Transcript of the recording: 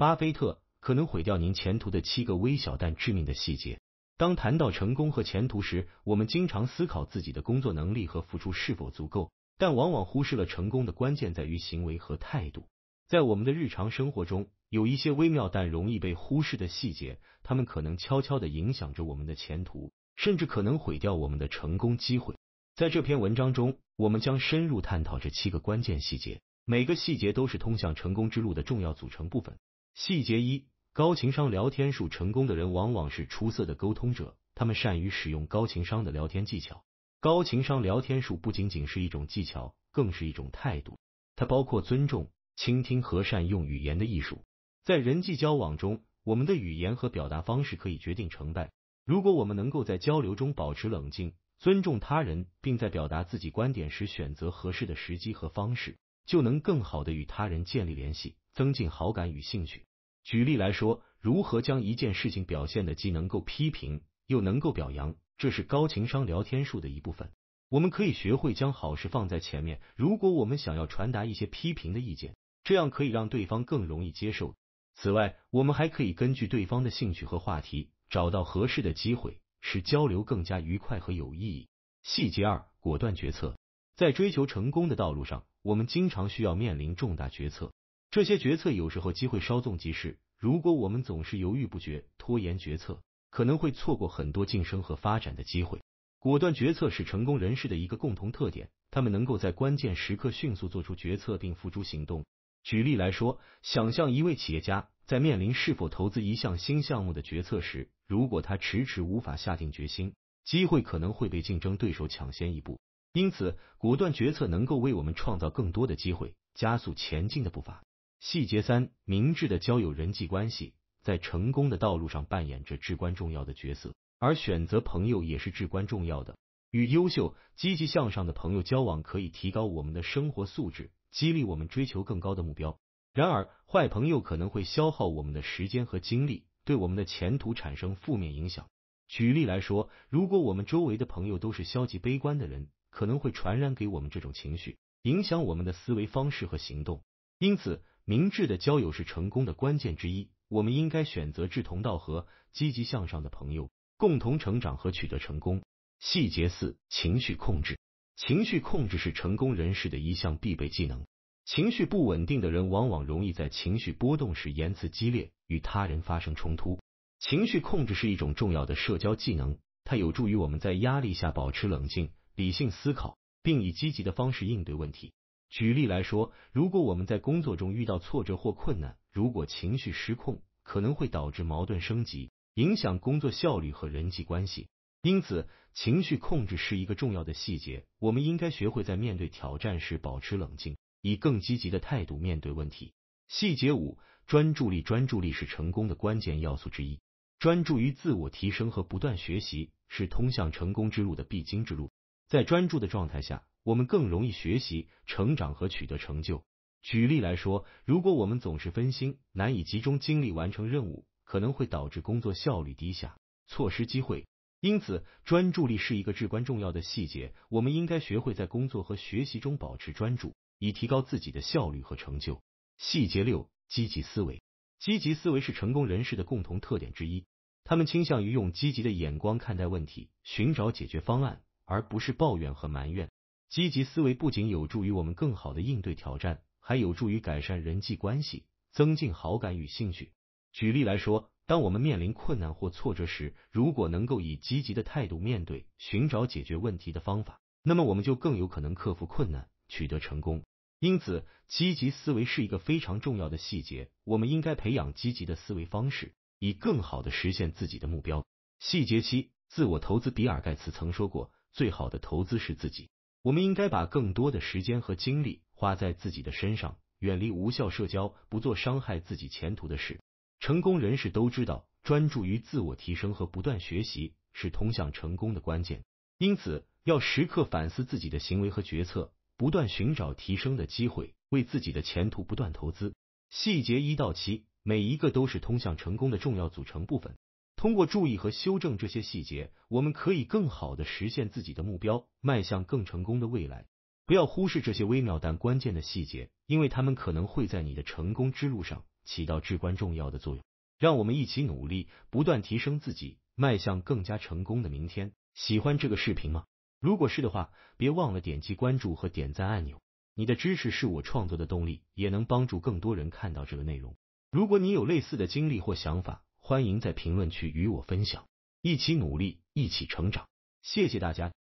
巴菲特可能毁掉您前途的七个微小但致命的细节。当谈到成功和前途时，我们经常思考自己的工作能力和付出是否足够，但往往忽视了成功的关键在于行为和态度。在我们的日常生活中，有一些微妙但容易被忽视的细节，它们可能悄悄地影响着我们的前途，甚至可能毁掉我们的成功机会。在这篇文章中，我们将深入探讨这七个关键细节，每个细节都是通向成功之路的重要组成部分。细节一：高情商聊天术。成功的人往往是出色的沟通者，他们善于使用高情商的聊天技巧。高情商聊天术不仅仅是一种技巧，更是一种态度。它包括尊重、倾听和善用语言的艺术。在人际交往中，我们的语言和表达方式可以决定成败。如果我们能够在交流中保持冷静、尊重他人，并在表达自己观点时选择合适的时机和方式，就能更好的与他人建立联系，增进好感与兴趣。举例来说，如何将一件事情表现的既能够批评又能够表扬，这是高情商聊天术的一部分。我们可以学会将好事放在前面。如果我们想要传达一些批评的意见，这样可以让对方更容易接受。此外，我们还可以根据对方的兴趣和话题，找到合适的机会，使交流更加愉快和有意义。细节二：果断决策。在追求成功的道路上，我们经常需要面临重大决策。这些决策有时候机会稍纵即逝，如果我们总是犹豫不决、拖延决策，可能会错过很多晋升和发展的机会。果断决策是成功人士的一个共同特点，他们能够在关键时刻迅速做出决策并付诸行动。举例来说，想象一位企业家在面临是否投资一项新项目的决策时，如果他迟迟无法下定决心，机会可能会被竞争对手抢先一步。因此，果断决策能够为我们创造更多的机会，加速前进的步伐。细节三：明智的交友人际关系在成功的道路上扮演着至关重要的角色，而选择朋友也是至关重要的。与优秀、积极向上的朋友交往，可以提高我们的生活素质，激励我们追求更高的目标。然而，坏朋友可能会消耗我们的时间和精力，对我们的前途产生负面影响。举例来说，如果我们周围的朋友都是消极悲观的人，可能会传染给我们这种情绪，影响我们的思维方式和行动。因此，明智的交友是成功的关键之一。我们应该选择志同道合、积极向上的朋友，共同成长和取得成功。细节四：情绪控制。情绪控制是成功人士的一项必备技能。情绪不稳定的人往往容易在情绪波动时言辞激烈，与他人发生冲突。情绪控制是一种重要的社交技能，它有助于我们在压力下保持冷静、理性思考，并以积极的方式应对问题。举例来说，如果我们在工作中遇到挫折或困难，如果情绪失控，可能会导致矛盾升级，影响工作效率和人际关系。因此，情绪控制是一个重要的细节，我们应该学会在面对挑战时保持冷静，以更积极的态度面对问题。细节五，专注力。专注力是成功的关键要素之一。专注于自我提升和不断学习，是通向成功之路的必经之路。在专注的状态下，我们更容易学习、成长和取得成就。举例来说，如果我们总是分心，难以集中精力完成任务，可能会导致工作效率低下，错失机会。因此，专注力是一个至关重要的细节。我们应该学会在工作和学习中保持专注，以提高自己的效率和成就。细节六：积极思维。积极思维是成功人士的共同特点之一，他们倾向于用积极的眼光看待问题，寻找解决方案。而不是抱怨和埋怨。积极思维不仅有助于我们更好的应对挑战，还有助于改善人际关系，增进好感与兴趣。举例来说，当我们面临困难或挫折时，如果能够以积极的态度面对，寻找解决问题的方法，那么我们就更有可能克服困难，取得成功。因此，积极思维是一个非常重要的细节，我们应该培养积极的思维方式，以更好的实现自己的目标。细节七：自我投资。比尔盖茨曾说过。最好的投资是自己。我们应该把更多的时间和精力花在自己的身上，远离无效社交，不做伤害自己前途的事。成功人士都知道，专注于自我提升和不断学习是通向成功的关键。因此，要时刻反思自己的行为和决策，不断寻找提升的机会，为自己的前途不断投资。细节一到七，每一个都是通向成功的重要组成部分。通过注意和修正这些细节，我们可以更好的实现自己的目标，迈向更成功的未来。不要忽视这些微妙但关键的细节，因为他们可能会在你的成功之路上起到至关重要的作用。让我们一起努力，不断提升自己，迈向更加成功的明天。喜欢这个视频吗？如果是的话，别忘了点击关注和点赞按钮。你的支持是我创作的动力，也能帮助更多人看到这个内容。如果你有类似的经历或想法，欢迎在评论区与我分享，一起努力，一起成长。谢谢大家。